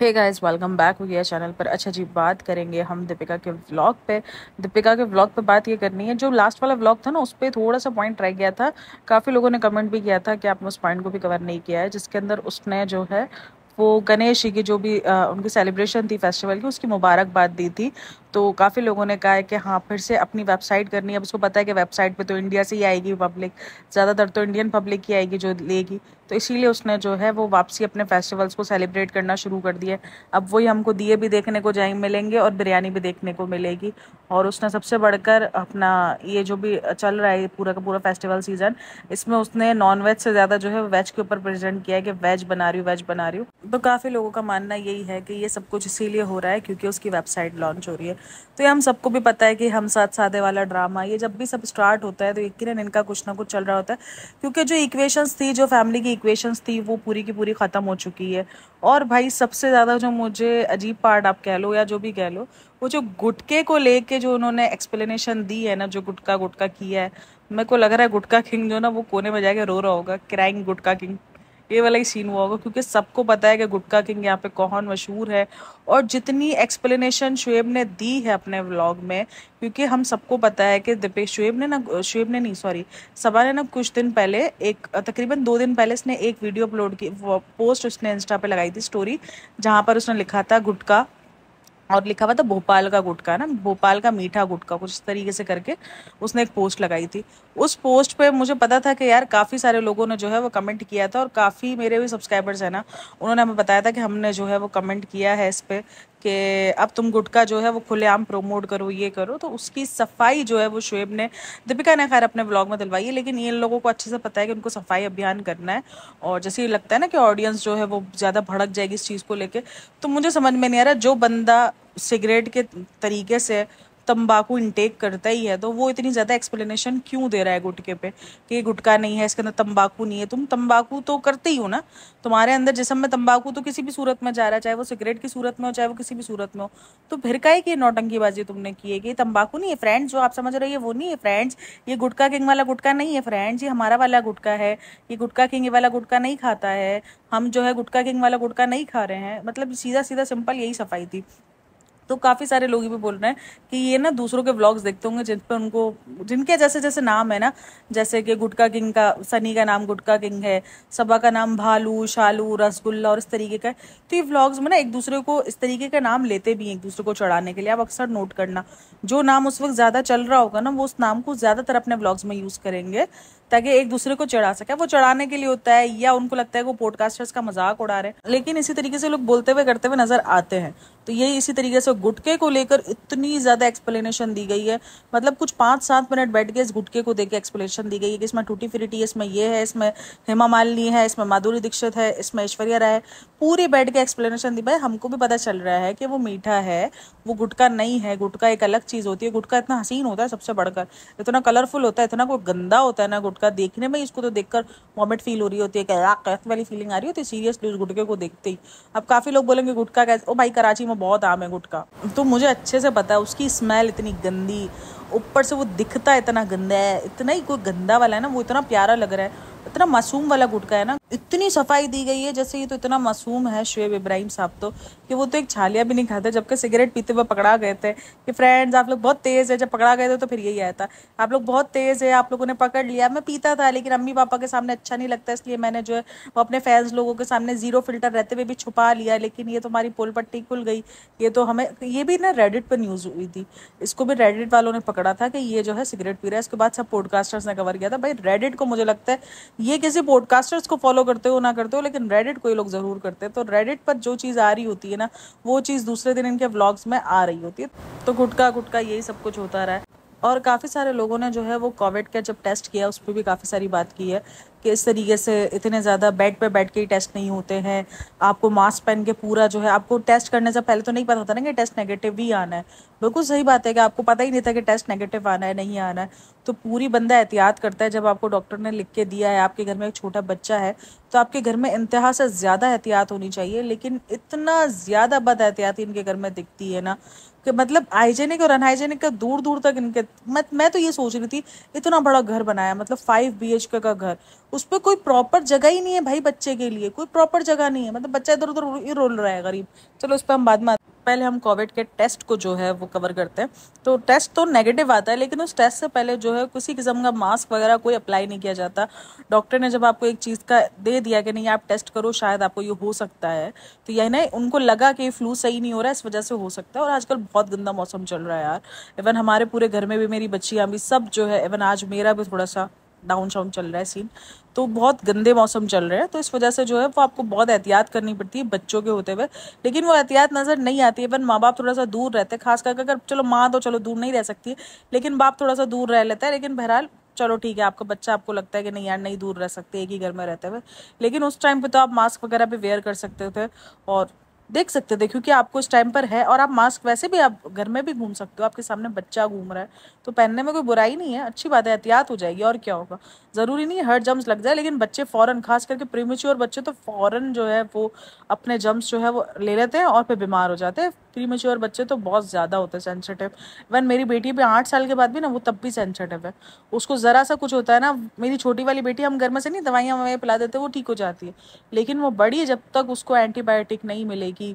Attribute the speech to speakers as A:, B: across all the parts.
A: hey guys welcome back हो गया channel पर अच्छा जी बात करेंगे हम दीपिका के व्लॉग पे दीपिका के व्लॉग पे बात ये करनी है जो लास्ट वाला व्लॉग था ना उस पर थोड़ा सा पॉइंट रह गया था काफ़ी लोगों ने कमेंट भी किया था कि आपने उस पॉइंट को भी कवर नहीं किया है जिसके अंदर उसने जो है वो गणेश जी की जो भी आ, उनकी सेलिब्रेशन थी फेस्टिवल की उसकी मुबारकबाद दी थी तो काफ़ी लोगों ने कहा है कि हाँ फिर से अपनी वेबसाइट करनी है अब उसको पता है कि वेबसाइट पे तो इंडिया से ही आएगी पब्लिक ज़्यादातर तो इंडियन पब्लिक ही आएगी जो लेगी तो इसीलिए उसने जो है वो वापसी अपने फेस्टिवल्स को सेलिब्रेट करना शुरू कर दिया अब वही हमको दिए भी देखने को जाएंगे मिलेंगे और बिरयानी भी देखने को मिलेगी और उसने सबसे बढ़कर अपना ये जो भी चल रहा है पूरा का पूरा फेस्टिवल सीज़न इसमें उसने नॉन वेज से ज़्यादा जो है वेज के ऊपर प्रेजेंट किया है कि वेज बना रही हूँ वेज बना रही हूँ तो काफ़ी लोगों का मानना यही है कि ये सब कुछ इसीलिए हो रहा है क्योंकि उसकी वेबसाइट लॉन्च हो रही है तो ये हम सबको भी पता है कि हम साथ साधे वाला ड्रामा ये जब भी सब स्टार्ट होता है तो यकीन इनका कुछ ना कुछ चल रहा होता है क्योंकि जो इक्वेशंस थी जो फैमिली की इक्वेशंस थी वो पूरी की पूरी ख़त्म हो चुकी है और भाई सबसे ज़्यादा जो मुझे अजीब पार्ट आप कह लो या जो भी कह लो वो जो गुटके को लेके जो उन्होंने एक्सप्लेनेशन दी है ना जो गुटका गुटका किया है मेरे को लग रहा है गुटका किंग जो ना वो कोने में जाके रो रहा होगा क्राइंग गुटका किंग ये वाला ही सीन हुआ होगा क्योंकि सबको पता है कि गुटका किंग यहाँ पे कौन मशहूर है और जितनी एक्सप्लेनेशन शुएब ने दी है अपने व्लॉग में क्योंकि हम सबको पता है कि दीपेश शुएब ने ना शुएब ने नहीं सॉरी सबा ने ना कुछ दिन पहले एक तकरीबन दो दिन पहले इसने एक वीडियो अपलोड की पोस्ट उसने इंस्टा पे लगाई थी स्टोरी जहाँ पर उसने लिखा था गुटका और लिखा हुआ था भोपाल का गुटका ना भोपाल का मीठा गुटका कुछ इस तरीके से करके उसने एक पोस्ट लगाई थी उस पोस्ट पे मुझे पता था कि यार काफ़ी सारे लोगों ने जो है वो कमेंट किया था और काफ़ी मेरे भी सब्सक्राइबर्स हैं ना उन्होंने हमें बताया था कि हमने जो है वो कमेंट किया है इस पर कि अब तुम गुटका जो है वो खुलेआम प्रोमोट करो ये करो तो उसकी सफाई जो है वो शुएब ने दीपिका ने खैर अपने ब्लॉग में दिलवाई है लेकिन ये लोगों को अच्छे से पता है कि उनको सफाई अभियान करना है और जैसे लगता है ना कि ऑडियंस जो है वो ज़्यादा भड़क जाएगी इस चीज़ को लेके तो मुझे समझ में नहीं आ रहा जो बंदा सिगरेट के तरीके से तंबाकू इनटेक करता ही है तो वो इतनी ज़्यादा एक्सप्लेनेशन क्यों दे रहा है गुटके पे कि गुटका नहीं है इसके अंदर तंबाकू नहीं है तुम तंबाकू तो करते ही हो ना तुम्हारे अंदर जिसम में तंबाकू तो किसी भी सूरत में जा रहा है चाहे वो सिगरेट की सूरत में हो चाहे वो किसी भी सूरत में हो तो फिर का ही नौटंकीबाजी तुमने की है कि तंबाकू नहीं है फ्रेंड्स जो आप समझ रहे हो वो नहीं है फ्रेंड्स ये गुटका किंग वाला गुटका नहीं है फ्रेंड्स ये हमारा वाला गुटका है ये गुटका किंग वाला गुटका नहीं खाता है हम जो है गुटका किंग वाला गुटका नहीं खा रहे हैं मतलब सीधा सीधा सिंपल यही सफाई थी तो काफ़ी सारे लोग भी बोल रहे हैं कि ये ना दूसरों के ब्लॉग्स देखते होंगे जिन पर उनको जिनके जैसे जैसे नाम है ना जैसे कि गुटका किंग का सनी का नाम गुटका किंग है सबा का नाम भालू शालू रसगुल्ला और इस तरीके का तो ये ब्लॉग्स में ना एक दूसरे को इस तरीके का नाम लेते भी हैं एक दूसरे को चढ़ाने के लिए आप अक्सर नोट करना जो नाम उस वक्त ज़्यादा चल रहा होगा ना वो उस नाम को ज़्यादातर अपने ब्लॉग्स में यूज़ करेंगे ताकि एक दूसरे को चढ़ा सके वो चढ़ाने के लिए होता है या उनको लगता है वो पॉडकास्टर्स का मजाक उड़ा रहे हैं लेकिन इसी तरीके से लोग बोलते हुए करते हुए नजर आते हैं तो यही इसी तरीके से गुटके को लेकर इतनी ज़्यादा एक्सप्लेनेशन दी गई है मतलब कुछ पांच सात मिनट बैठ के इस गुटके को देकर एक्सप्लेनेशन दी गई है कि इसमें टूटी फिरिटी इसमें ये है इसमें हेमा मालिनी है इसमें माधुरी दीक्षित है इसमें ऐश्वर्या राय है पूरी बैठ के एक्सप्लेनेशन दी भाई हमको भी पता चल रहा है कि वो मीठा है वो गुटका नहीं है गुटका एक अलग चीज़ होती है गुटका इतना हसीन होता है सबसे बढ़कर इतना कलरफुल होता है इतना कोई गंदा होता है ना गुटका गुटका देखने में इसको तो देखकर वॉमिट फील हो रही होती है क्या कैफ वाली फीलिंग आ रही होती है सीरियसली उस गुटके को देखते ही अब काफ़ी लोग बोलेंगे गुटका कैसे ओ भाई कराची में बहुत आम है गुटका तो मुझे अच्छे से पता है उसकी स्मेल इतनी गंदी ऊपर से वो दिखता है इतना गंदा है इतना ही कोई गंदा वाला है ना वो इतना प्यारा लग रहा है इतना मासूम वाला गुटका है ना इतनी सफाई दी गई है जैसे ये तो इतना मासूम है शुएब इब्राहिम साहब तो कि वो तो एक छालिया भी नहीं खाते जबकि सिगरेट पीते हुए पकड़ा गए थे कि फ्रेंड्स आप लोग बहुत तेज़ है जब पकड़ा गए थे तो फिर यही आया था आप लोग बहुत तेज़ है आप लोगों ने पकड़ लिया मैं पीता था लेकिन अम्मी पापा के सामने अच्छा नहीं लगता इसलिए मैंने जो है वो अपने फैंस लोगों के सामने ज़ीरो फिल्टर रहते हुए भी छुपा लिया लेकिन ये तो हमारी पोल पट्टी खुल गई ये तो हमें ये भी ना रेडिट पर न्यूज़ हुई थी इसको भी रेडिट वालों ने पकड़ पकड़ा था कि ये जो है सिगरेट पी रहा है इसके बाद सब पॉडकास्टर्स ने कवर किया था भाई रेडिट को मुझे लगता है ये किसी पॉडकास्टर्स को फॉलो करते हो ना करते हो लेकिन रेडिट को ये लोग ज़रूर करते हैं तो रेडिट पर जो चीज़ आ रही होती है ना वो चीज़ दूसरे दिन इनके ब्लॉग्स में आ रही होती है तो गुटका गुटका यही सब कुछ होता रहा है और काफ़ी सारे लोगों ने जो है वो कोविड का जब टेस्ट किया उस पर भी काफ़ी सारी बात की है किस तरीके से इतने ज़्यादा बेड पे बैठ के ही टेस्ट नहीं होते हैं आपको मास्क पहन के पूरा जो है आपको टेस्ट करने से पहले तो नहीं पता था ना कि टेस्ट नेगेटिव ही आना है बिल्कुल सही बात है कि आपको पता ही नहीं था कि टेस्ट नेगेटिव आना है नहीं आना है तो पूरी बंदा एहतियात करता है जब आपको डॉक्टर ने लिख के दिया है आपके घर में एक छोटा बच्चा है तो आपके घर में इंतहा से ज़्यादा एहतियात होनी चाहिए लेकिन इतना ज़्यादा बद एहतियाती इनके घर में दिखती है ना कि मतलब हाइजेनिक और अनहाइजेनिक का दूर दूर तक इनके मैं मैं तो ये सोच रही थी इतना बड़ा घर बनाया मतलब फाइव बी का घर उस पर कोई प्रॉपर जगह ही नहीं है भाई बच्चे के लिए कोई प्रॉपर जगह नहीं है मतलब बच्चा इधर उधर ही रोल रहा है गरीब चलो उस पर हम बाद में पहले हम कोविड के टेस्ट को जो है वो कवर करते हैं तो टेस्ट तो नेगेटिव आता है लेकिन उस टेस्ट से पहले जो है किसी किस्म का मास्क वगैरह कोई अप्लाई नहीं किया जाता डॉक्टर ने जब आपको एक चीज़ का दे दिया कि नहीं आप टेस्ट करो शायद आपको ये हो सकता है तो यही ना उनको लगा कि फ्लू सही नहीं हो रहा है इस वजह से हो सकता है और आजकल बहुत गंदा मौसम चल रहा है यार इवन हमारे पूरे घर में भी मेरी बच्चियाँ भी सब जो है इवन आज मेरा भी थोड़ा सा डाउन शाउन चल रहा है सीन तो बहुत गंदे मौसम चल रहे हैं तो इस वजह से जो है वो आपको बहुत एहतियात करनी पड़ती है बच्चों के होते हुए लेकिन वो एहतियात नज़र नहीं आती है इवन माँ बाप थोड़ा सा दूर रहते हैं खास करके अगर चलो माँ तो चलो दूर नहीं रह सकती लेकिन बाप थोड़ा सा दूर रह लेता है लेकिन बहरहाल चलो ठीक है आपका बच्चा आपको लगता है कि नहीं यार नहीं दूर रह सकते एक ही घर में रहते हुए लेकिन उस टाइम पे तो आप मास्क वगैरह भी वेयर कर सकते थे और देख सकते थे क्योंकि आपको उस टाइम पर है और आप मास्क वैसे भी आप घर में भी घूम सकते हो आपके सामने बच्चा घूम रहा है तो पहनने में कोई बुराई नहीं है अच्छी बात है एहतियात हो जाएगी और क्या होगा ज़रूरी नहीं है हर जम्स लग जाए लेकिन बच्चे फ़ौरन खास करके प्रीमेच्योर बच्चे तो फ़ौरन जो है वो अपने जम्स जो है वो ले लेते हैं और फिर बीमार हो जाते हैं प्रीमेच्योर बच्चे तो बहुत ज़्यादा होते हैं सेंसिटिव इवन मेरी बेटी भी आठ साल के बाद भी ना वो तब भी सेंसिटिव है उसको ज़रा सा कुछ होता है ना मेरी छोटी वाली बेटी हम घर में से नहीं दवाइयाँ ववाइयाँ पिला देते वो ठीक हो जाती है लेकिन वो बड़ी जब तक उसको एंटीबायोटिक नहीं मिलेगी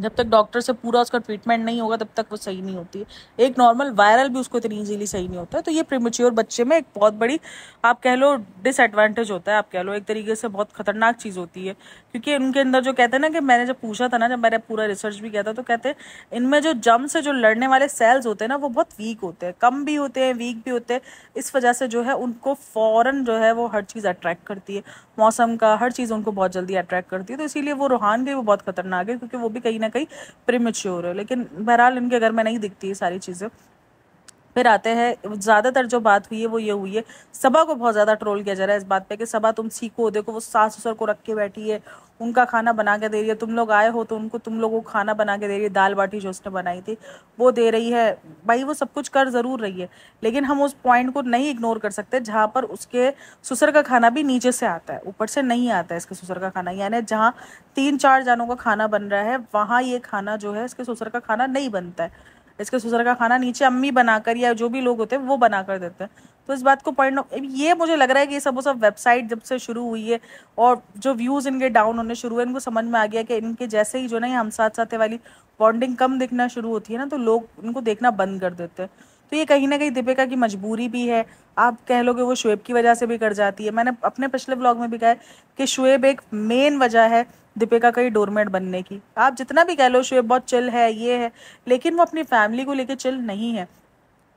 A: जब तक डॉक्टर से पूरा उसका ट्रीटमेंट नहीं होगा तब तक वो सही नहीं होती है एक नॉर्मल वायरल भी उसको इतनी ईजिली सही नहीं होता है तो ये प्रीमेच्योर बच्चे में एक बहुत बड़ी आप कह लो डिसएडवांटेज होता है आप कह लो एक तरीके से बहुत खतरनाक चीज़ होती है क्योंकि उनके अंदर जो कहते हैं ना कि मैंने जब पूछा था ना जब मैंने पूरा रिसर्च भी किया था तो कहते हैं इनमें जो जम से जो लड़ने वाले सेल्स होते हैं ना वो बहुत वीक होते हैं कम भी होते हैं वीक भी होते हैं इस वजह से जो है उनको फ़ौरन जो है वो हर चीज़ अट्रैक्ट करती है मौसम का हर चीज़ उनको बहुत जल्दी अट्रैक्ट करती है तो इसीलिए वो रूहान भी वो बहुत खतरनाक है क्योंकि वो भी कहीं ना कहीं प्रिमेच्योर है लेकिन बहरहाल इनके घर में नहीं दिखती ये सारी चीज़ें फिर आते हैं ज़्यादातर जो बात हुई है वो ये हुई है सबा को बहुत ज़्यादा ट्रोल किया जा रहा है इस बात पे कि सबा तुम सीखो देखो वो सास ससुर को रख के बैठी है उनका खाना बना के दे रही है तुम लोग आए हो तो उनको तुम लोगों को खाना बना के दे रही है दाल बाटी जो उसने बनाई थी वो दे रही है भाई वो सब कुछ कर ज़रूर रही है लेकिन हम उस पॉइंट को नहीं इग्नोर कर सकते जहाँ पर उसके ससुर का खाना भी नीचे से आता है ऊपर से नहीं आता है इसके ससुर का खाना यानी जहाँ तीन चार जानों का खाना बन रहा है वहाँ ये खाना जो है इसके ससुर का खाना नहीं बनता है इसके ससुर का खाना नीचे अम्मी बनाकर या जो भी लोग होते हैं वो बना कर देते हैं तो इस बात को पढ़ना ये मुझे लग रहा है कि ये सब वो सब वेबसाइट जब से शुरू हुई है और जो व्यूज़ इनके डाउन होने शुरू हुए इनको समझ में आ गया कि इनके जैसे ही जो ना ये हम साथ साथ वाली बॉन्डिंग कम दिखना शुरू होती है ना तो लोग इनको देखना बंद कर देते हैं तो ये कहीं ना कहीं दीपिका की मजबूरी भी है आप कह लो कि वो शुएब की वजह से भी कर जाती है मैंने अपने पिछले ब्लॉग में भी कहा कि शुएब एक मेन वजह है दीपिका का ही डोरमेट बनने की आप जितना भी कह लो शुएब बहुत चिल है ये है लेकिन वो अपनी फैमिली को लेके चिल नहीं है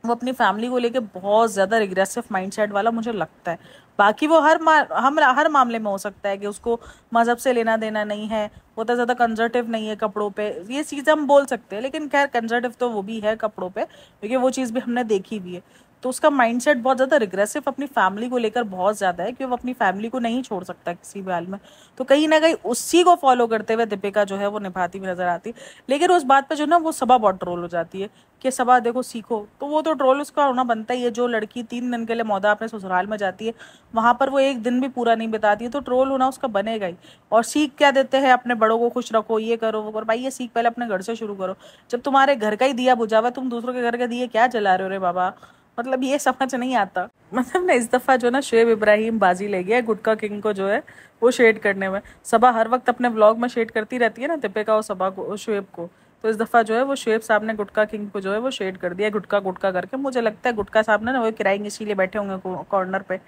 A: वो अपनी फैमिली को लेके बहुत ज़्यादा रिग्रेसिव माइंडसेट वाला मुझे लगता है बाकी वो हर हम हर मामले में हो सकता है कि उसको मज़हब से लेना देना नहीं है वो तो ज़्यादा कंजर्टिव नहीं है कपड़ों पे ये चीज़ हम बोल सकते हैं लेकिन खैर कंजर्टिव तो वो भी है कपड़ों पे क्योंकि वो चीज़ भी हमने देखी भी है तो उसका माइंडसेट बहुत ज़्यादा रिग्रेसिव अपनी फैमिली को लेकर बहुत ज़्यादा है कि वो अपनी फैमिली को नहीं छोड़ सकता किसी भी हाल में तो कहीं ना कहीं उसी को फॉलो करते हुए दीपिका जो है वो निभाती हुई नज़र आती है लेकिन उस बात पर जो ना वो सभा बहुत ट्रोल हो जाती है कि सभा देखो सीखो तो वो तो ट्रोल उसका होना बनता ही है जो लड़की तीन दिन के लिए मौदा अपने ससुराल में जाती है वहाँ पर वो एक दिन भी पूरा नहीं बिताती है तो ट्रोल होना उसका बनेगा ही और सीख क्या देते हैं अपने बड़ों को खुश रखो ये करो वो करो भाई ये सीख पहले अपने घर से शुरू करो जब तुम्हारे घर का ही दिया बुझावा तुम दूसरों के घर का दिए क्या जला रहे हो रे बाबा मतलब ये समझ नहीं आता मतलब ना इस दफ़ा जो ना शेब इब्राहिम बाजी ले गया गुटका किंग को जो है वो शेड करने में सबा हर वक्त अपने व्लॉग में शेड करती रहती है ना तिपेका और सबा को शेब को तो इस दफ़ा जो है वो शेब साहब ने गुटका किंग को जो है वो शेड कर दिया गुटका गुटका करके मुझे लगता है गुटका साहब ने ना वो किराएंगे इसीलिए बैठे होंगे कॉर्नर पे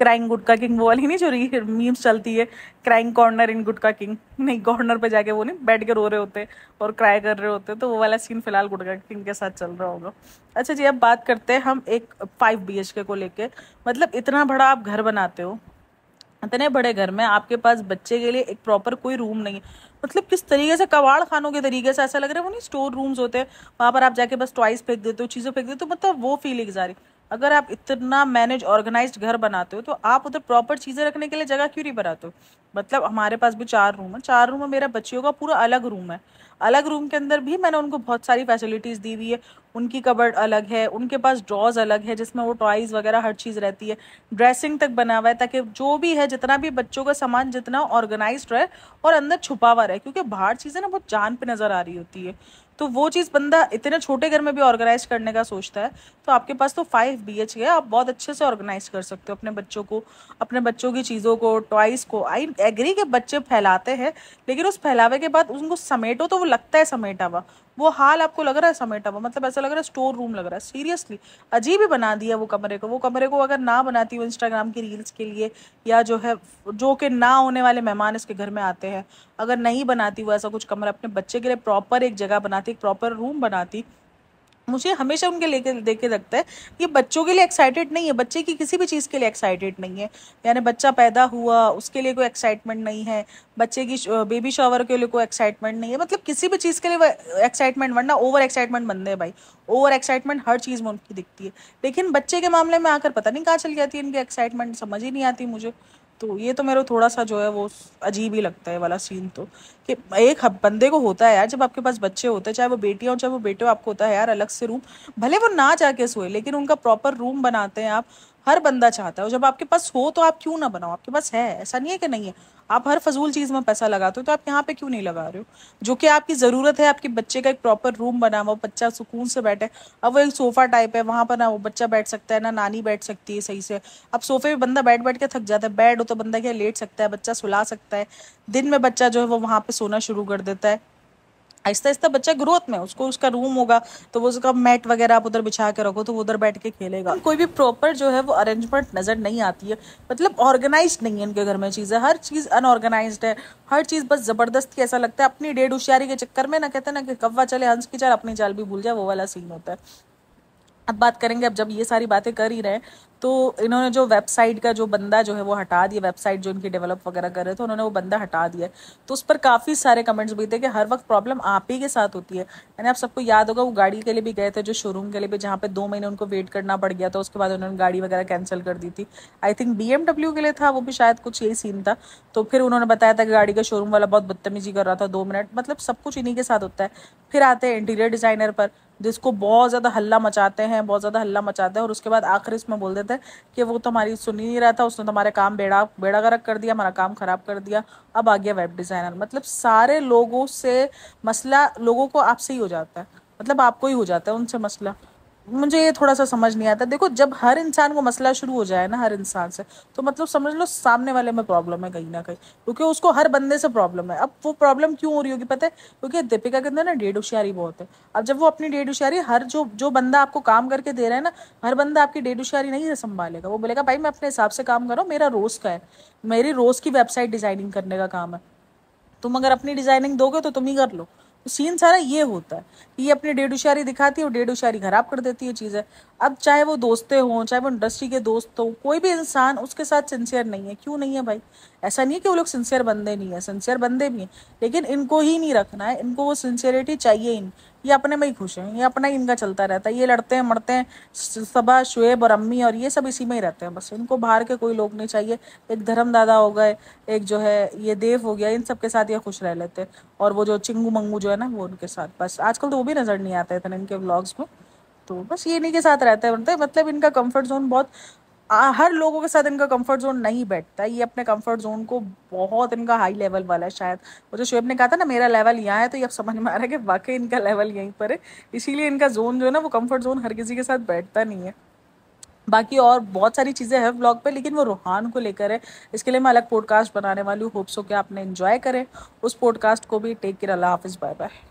A: क्राइंग गुटका किंग वो वाली नहीं जो मीम्स चलती है crying corner in gutka king नहीं कॉर्नर पे जाके वो नहीं बैठ के रो रहे होते और क्राई कर रहे होते तो वो वाला सीन फिलहाल गुटका किंग के साथ चल रहा होगा अच्छा जी अब बात करते हैं हम एक फाइव बी एच के को लेके मतलब इतना बड़ा आप घर बनाते हो इतने बड़े घर में आपके पास बच्चे के लिए एक प्रॉपर कोई रूम नहीं है मतलब किस तरीके से कबाड़ खानों के तरीके से ऐसा लग रहा है वो नहीं स्टोर रूम्स होते हैं वहाँ पर आप जाके बस टॉयस फेंक देते हो चीज़ें फेंक देते हो तो मतलब वो फीलिंग्स आ रही अगर आप इतना मैनेज ऑर्गेनाइज घर बनाते हो तो आप उधर प्रॉपर चीज़ें रखने के लिए जगह क्यों नहीं बनाते हो मतलब हमारे पास भी चार रूम है चार रूम में मेरा बच्चियों का पूरा अलग रूम है अलग रूम के अंदर भी मैंने उनको बहुत सारी फैसिलिटीज़ दी हुई है उनकी कबर्ड अलग है उनके पास ड्रॉज अलग है जिसमें वो टॉयज़ वगैरह हर चीज़ रहती है ड्रेसिंग तक बना हुआ है ताकि जो भी है जितना भी बच्चों का सामान जितना ऑर्गेनाइज रहे और अंदर छुपा हुआ रहे क्योंकि बाहर चीज़ें ना बहुत जान पे नज़र आ रही होती है तो वो चीज़ बंदा इतने छोटे घर में भी ऑर्गेनाइज करने का सोचता है तो आपके पास तो फाइव बी एच के आप बहुत अच्छे से ऑर्गेनाइज कर सकते हो अपने बच्चों को अपने बच्चों की चीज़ों को टॉयज़ को आई एग्री के बच्चे फैलाते हैं लेकिन उस फैलावे के बाद उनको समेटो तो वो लगता है समेटा हुआ वो हाल आपको लग रहा है समेटा हुआ मतलब ऐसा लग रहा है स्टोर रूम लग रहा है सीरियसली अजीब ही बना दिया वो कमरे को वो कमरे को अगर ना बनाती हो इंस्टाग्राम की रील्स के लिए या जो है जो कि ना होने वाले मेहमान इसके घर में आते हैं अगर नहीं बनाती वो ऐसा कुछ कमरा अपने बच्चे के लिए प्रॉपर एक जगह बनाती एक प्रॉपर रूम बनाती मुझे हमेशा उनके लेके देखे लगता है ये बच्चों के लिए एक्साइटेड नहीं है बच्चे की किसी भी चीज़ के लिए एक्साइटेड नहीं है यानी बच्चा पैदा हुआ उसके लिए कोई एक्साइटमेंट नहीं है बच्चे की बेबी शॉवर के लिए कोई एक्साइटमेंट नहीं है मतलब किसी भी चीज़ के लिए एक्साइटमेंट वरना ओवर एक्साइटमेंट बनते हैं भाई ओवर एक्साइटमेंट हर चीज़ में उनकी दिखती है लेकिन बच्चे के मामले में आकर पता नहीं कहाँ चल जाती है इनकी एक्साइटमेंट समझ ही नहीं आती मुझे तो ये तो मेरे को थोड़ा सा जो है वो अजीब ही लगता है वाला सीन तो कि एक बंदे को होता है यार जब आपके पास बच्चे होते हैं चाहे वो बेटियाँ हो चाहे वो बेटे हो आपको होता है यार अलग से रूम भले वो ना जाके सोए लेकिन उनका प्रॉपर रूम बनाते हैं आप हर बंदा चाहता है जब आपके पास हो तो आप क्यों ना बनाओ आपके पास है ऐसा नहीं है कि नहीं है आप हर फजूल चीज़ में पैसा लगाते हो तो आप यहाँ पे क्यों नहीं लगा रहे हो जो कि आपकी ज़रूरत है आपके बच्चे का एक प्रॉपर रूम बना हुआ बच्चा सुकून से बैठे अब वो एक सोफ़ा टाइप है वहाँ पर ना वो बच्चा बैठ सकता है ना नानी बैठ सकती है सही से अब सोफ़े में बंदा बैठ बैठ के थक जाता है बैड हो तो बंदा क्या लेट सकता है बच्चा सुला सकता है दिन में बच्चा जो है वो वहाँ पर सोना शुरू कर देता है आहिस्ता आहिस्ता बच्चा ग्रोथ में उसको उसका रूम होगा तो वो उसका मैट वगैरह आप उधर बिछा के रखो तो वो उधर बैठ के खेलेगा कोई भी प्रॉपर जो है वो अरेंजमेंट नज़र नहीं आती है मतलब ऑर्गेनाइज नहीं है इनके घर में चीज़ें हर चीज़ अनऑर्गेनाइज है हर चीज़ बस ज़बरदस्ती ऐसा लगता है अपनी डेढ़ होशियारी के चक्कर में ना कहते ना कि कव्वा चले हंस की चल अपनी चाल भी भूल जाए वो वाला सीन होता है अब बात करेंगे अब जब ये सारी बातें कर ही रहे हैं तो इन्होंने जो वेबसाइट का जो बंदा जो है वो हटा दिया वेबसाइट जो इनकी डेवलप वगैरह कर रहे थे उन्होंने वो बंदा हटा दिया तो उस पर काफ़ी सारे कमेंट्स भी थे कि हर वक्त प्रॉब्लम आप ही के साथ होती है यानी आप सबको याद होगा वो गाड़ी के लिए भी गए थे जो शोरूम के लिए भी जहाँ पे दो महीने उनको वेट करना पड़ गया था उसके बाद उन्होंने गाड़ी वगैरह कैंसिल कर दी थी आई थिंक बी के लिए था वो भी शायद कुछ यही सीन था तो फिर उन्होंने बताया था कि गाड़ी का शोरूम वाला बहुत बदतमीजी कर रहा था दो मिनट मतलब सब कुछ इन्हीं के साथ होता है फिर आते हैं इंटीरियर डिज़ाइनर पर जिसको बहुत ज़्यादा हल्ला मचाते हैं बहुत ज़्यादा हल्ला मचाते हैं और उसके बाद आखिर इसमें बोल देते बात है कि वो तो हमारी सुन ही नहीं रहा था उसने तो काम बेड़ा बेड़ा गर्क कर दिया हमारा काम ख़राब कर दिया अब आ गया वेब डिज़ाइनर मतलब सारे लोगों से मसला लोगों को आपसे ही हो जाता है मतलब आपको ही हो जाता है उनसे मसला मुझे ये थोड़ा सा समझ नहीं आता देखो जब हर इंसान को मसला शुरू हो जाए ना हर इंसान से तो मतलब समझ लो सामने वाले में प्रॉब्लम है कहीं ना कहीं क्योंकि उसको हर बंदे से प्रॉब्लम है अब वो प्रॉब्लम क्यों हो रही होगी पता है क्योंकि दीपिका के अंदर ना डेढ़ होशियारी बहुत है अब जब वो अपनी डेढ़ होशियारी हर जो जो बंदा आपको काम करके दे रहा है ना हर बंदा आपकी डेढ़ होशियारी नहीं संभालेगा वो बोलेगा भाई मैं अपने हिसाब से काम कर रहा हूँ मेरा रोज़ का है मेरी रोज़ की वेबसाइट डिज़ाइनिंग करने का काम है तुम अगर अपनी डिज़ाइनिंग दोगे तो तुम ही कर लो सीन सारा ये होता है ये अपनी डेडुशारी दिखाती है और डेडुशारी खराब कर देती है चीज़ें अब चाहे वो दोस्ते हों चाहे वो इंडस्ट्री के दोस्त हों कोई भी इंसान उसके साथ सिंसियर नहीं है क्यों नहीं है भाई ऐसा नहीं है कि वो लोग सिंसियर बंदे नहीं है सिंसियर बंदे भी हैं लेकिन इनको ही नहीं रखना है इनको वो सिंसियरिटी चाहिए ही नहीं ये अपने में ही खुश हैं ये अपना ही इनका चलता रहता है ये लड़ते हैं मरते हैं सबा शुएब और अम्मी और ये सब इसी में ही रहते हैं बस इनको बाहर के कोई लोग नहीं चाहिए एक धर्म दादा हो गए एक जो है ये देव हो गया इन सब के साथ ये खुश रह लेते हैं और वो जो चिंगू मंगू जो है ना वो उनके साथ बस आजकल तो वो भी नज़र नहीं आते इतने इनके ब्लॉग्स में तो बस ये इन्हीं के साथ रहते हैं मतलब इनका कम्फर्ट जोन बहुत आ, हर लोगों के साथ इनका कंफर्ट जोन नहीं बैठता ये अपने कंफर्ट जोन को बहुत इनका हाई लेवल वाला है शायद वो जो शुएब ने कहा था ना मेरा लेवल यहाँ है तो ये अब समझ में आ रहा है कि वाकई इनका लेवल यहीं पर है इसीलिए इनका जोन जो है ना वो कंफर्ट जोन हर किसी के साथ बैठता नहीं है बाकी और बहुत सारी चीज़ें हैं ब्लॉग पे लेकिन वो रूहान को लेकर है इसके लिए मैं अलग पॉडकास्ट बनाने वाली हूँ होप्स हो कि आपने इन्जॉय करें उस पॉडकास्ट को भी टेक केयर अल्लाह हाफिज़ बाय बाय